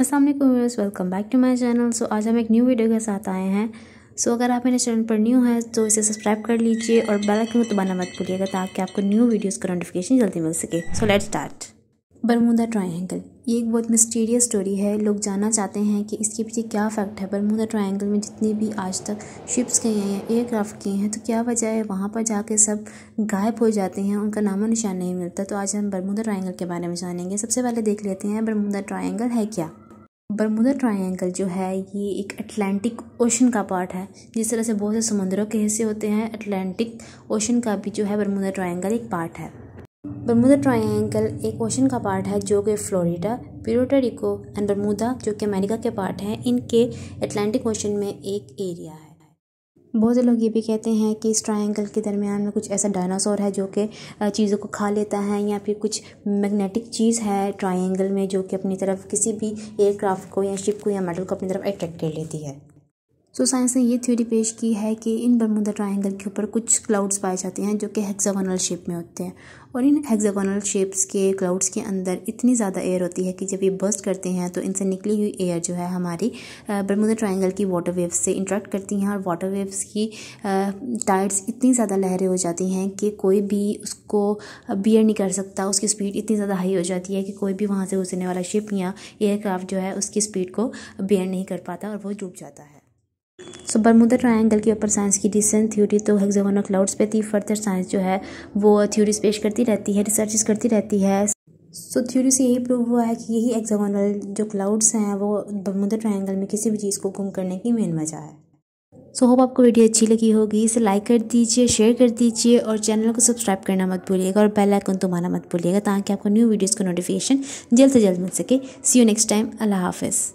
Aslam welcome back to my channel so आज हम एक न्यू वीडियो के साथ आए हैं सो so, अगर आप मेरे चैनल पर न्यू हैं तो इसे सब्सक्राइब कर लीजिए और बेल आइकन को दबाना मत भूलिएगा ताकि आपको न्यू वीडियोस का नोटिफिकेशन जल्दी मिल सके so let start Bermuda triangle ये एक बहुत मिस्टीरियस स्टोरी है लोग जानना चाहते हैं कि इसके पीछे क्या फैक्ट है बरमूदा ट्रायंगल में जितने भी आज तक शिप्स गए हैं या एयरक्राफ्ट गए हैं तो क्या वजह है वहाँ पर जाके सब गायब हो जाते हैं उनका नामो निशान नहीं मिलता तो आज हम बरमूदा ट्रायंगल के बारे में जानेंगे सबसे पहले देख लेते हैं बरमूदा ट्रायंगल है क्या बरमुदा ट्रायंगल जो है ये एक अटलांटिक ओशन का पार्ट है जिस तरह से बहुत से समुद्रों के हिस्से होते हैं अटलांटिक ओशन का भी जो है बरमुदा ट्रायंगल एक पार्ट है बरमुदा ट्रायंगल एक ओशन का पार्ट है जो कि फ्लोरिडा प्योटरिको एंड बरमुदा जो कि अमेरिका के पार्ट हैं इनके अटलांटिक ओशन में एक एरिया है बहुत से लोग ये भी कहते हैं कि इस ट्रायंगल के दरमियान में कुछ ऐसा डायनासोर है जो कि चीज़ों को खा लेता है या फिर कुछ मैग्नेटिक चीज़ है ट्रायंगल में जो कि अपनी तरफ किसी भी एयरक्राफ्ट को या शिप को या मेडल को अपनी तरफ अट्रैक्ट कर लेती है सो so, साइंस ने ये थ्योरी पेश की है कि इन बरमुदा ट्रायंगल के ऊपर कुछ क्लाउड्स पाए जाते हैं जो कि हेक्सागोनल शेप में होते हैं और इन हेक्सागोनल शेप्स के क्लाउड्स के अंदर इतनी ज़्यादा एयर होती है कि जब ये बर्स्ट करते हैं तो इनसे निकली हुई एयर जो है हमारी बरमुदा ट्रायंगल की वाटर वेव्स से इंट्रैक्ट करती हैं और वाटर वेव्स की टायर्स इतनी ज़्यादा लहरें हो जाती हैं कि कोई भी उसको बियर नहीं कर सकता उसकी स्पीड इतनी ज़्यादा हाई हो जाती है कि कोई भी वहाँ से गुजरने वाला शिप या एयरक्राफ्ट जो है उसकी स्पीड को बियर नहीं कर पाता और वो डूब जाता है सो बरमुदा ट्रायंगल के ऊपर साइंस की रिसेंट थ्योरी तो हेक्सागोनल क्लाउड्स पे थी फर्दर साइंस जो है वो थ्योरीज पेश करती रहती है रिसर्च करती रहती है सो थ्योरी से यही प्रूव हुआ है कि यही हेक्सागोनल जो क्लाउड्स हैं वो बरमुदा ट्रायंगल में किसी भी चीज़ को गुम करने की मेन वजह है सो so, होप आपको वीडियो अच्छी लगी होगी इसे लाइक कर दीजिए शेयर कर दीजिए और चैनल को सब्सक्राइब करना मत भूलिएगा और बेल आइकन तो माना मत भूलिएगा ताकि आपको न्यू वीडियोस का नोटिफिकेशन जल्द से जल्द मिल सके सी यू नेक्स्ट टाइम अल्लाह हाफिज़